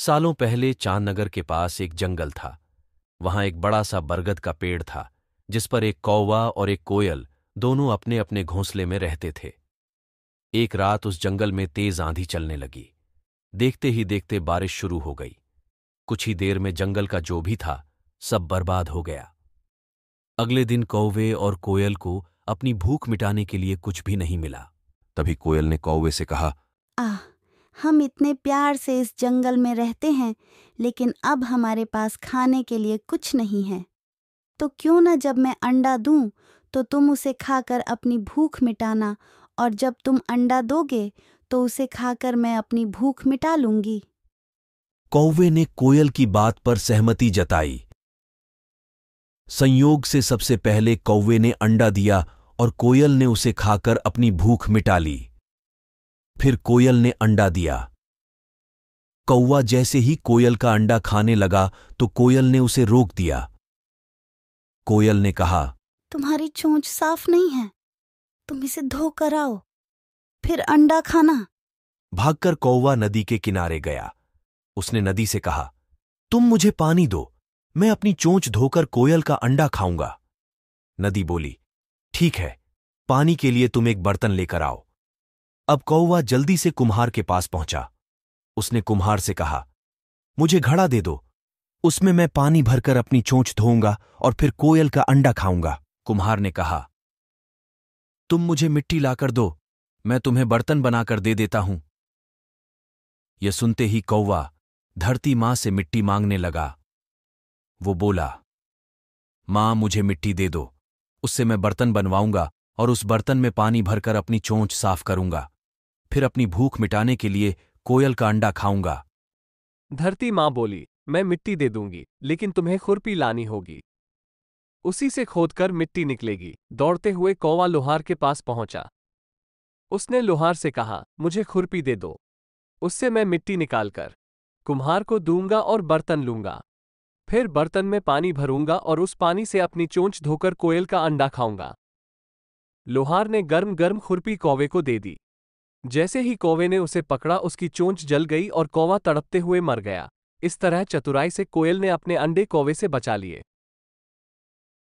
सालों पहले चांदनगर के पास एक जंगल था वहां एक बड़ा सा बरगद का पेड़ था जिस पर एक कौवा और एक कोयल दोनों अपने अपने घोंसले में रहते थे एक रात उस जंगल में तेज आंधी चलने लगी देखते ही देखते बारिश शुरू हो गई कुछ ही देर में जंगल का जो भी था सब बर्बाद हो गया अगले दिन कौवे और कोयल को अपनी भूख मिटाने के लिए कुछ भी नहीं मिला तभी कोयल ने कौवे से कहा आह हम इतने प्यार से इस जंगल में रहते हैं लेकिन अब हमारे पास खाने के लिए कुछ नहीं है तो क्यों ना जब मैं अंडा दूं तो तुम उसे खाकर अपनी भूख मिटाना और जब तुम अंडा दोगे तो उसे खाकर मैं अपनी भूख मिटा लूंगी कौवे ने कोयल की बात पर सहमति जताई संयोग से सबसे पहले कौवे ने अंडा दिया और कोयल ने उसे खाकर अपनी भूख मिटा ली फिर कोयल ने अंडा दिया कौवा जैसे ही कोयल का अंडा खाने लगा तो कोयल ने उसे रोक दिया कोयल ने कहा तुम्हारी चोंच साफ नहीं है तुम इसे धोकर आओ फिर अंडा खाना भागकर कौवा नदी के किनारे गया उसने नदी से कहा तुम मुझे पानी दो मैं अपनी चोंच धोकर कोयल का अंडा खाऊंगा नदी बोली ठीक है पानी के लिए तुम एक बर्तन लेकर आओ अब कौआ जल्दी से कुम्हार के पास पहुंचा उसने कुम्हार से कहा मुझे घड़ा दे दो उसमें मैं पानी भरकर अपनी चोंच धोऊंगा और फिर कोयल का अंडा खाऊंगा कुम्हार ने कहा तुम मुझे मिट्टी लाकर दो मैं तुम्हें बर्तन बनाकर दे देता हूं यह सुनते ही कौवा धरती मां से मिट्टी मांगने लगा वो बोला मां मुझे मिट्टी दे दो उससे मैं बर्तन बनवाऊंगा और उस बर्तन में पानी भरकर अपनी चोंच साफ करूंगा फिर अपनी भूख मिटाने के लिए कोयल का अंडा खाऊंगा धरती माँ बोली मैं मिट्टी दे दूंगी लेकिन तुम्हें खुरपी लानी होगी उसी से खोदकर मिट्टी निकलेगी दौड़ते हुए कौवा लोहार के पास पहुंचा उसने लोहार से कहा मुझे खुरपी दे दो उससे मैं मिट्टी निकालकर कुम्हार को दूंगा और बर्तन लूंगा फिर बर्तन में पानी भरूंगा और उस पानी से अपनी चोंच धोकर कोयल का अंडा खाऊंगा लोहार ने गर्म गर्म खुरपी कौवे को दे दी जैसे ही कौवे ने उसे पकड़ा उसकी चोंच जल गई और कौवा तड़पते हुए मर गया इस तरह चतुराई से कोयल ने अपने अंडे कौवे से बचा लिए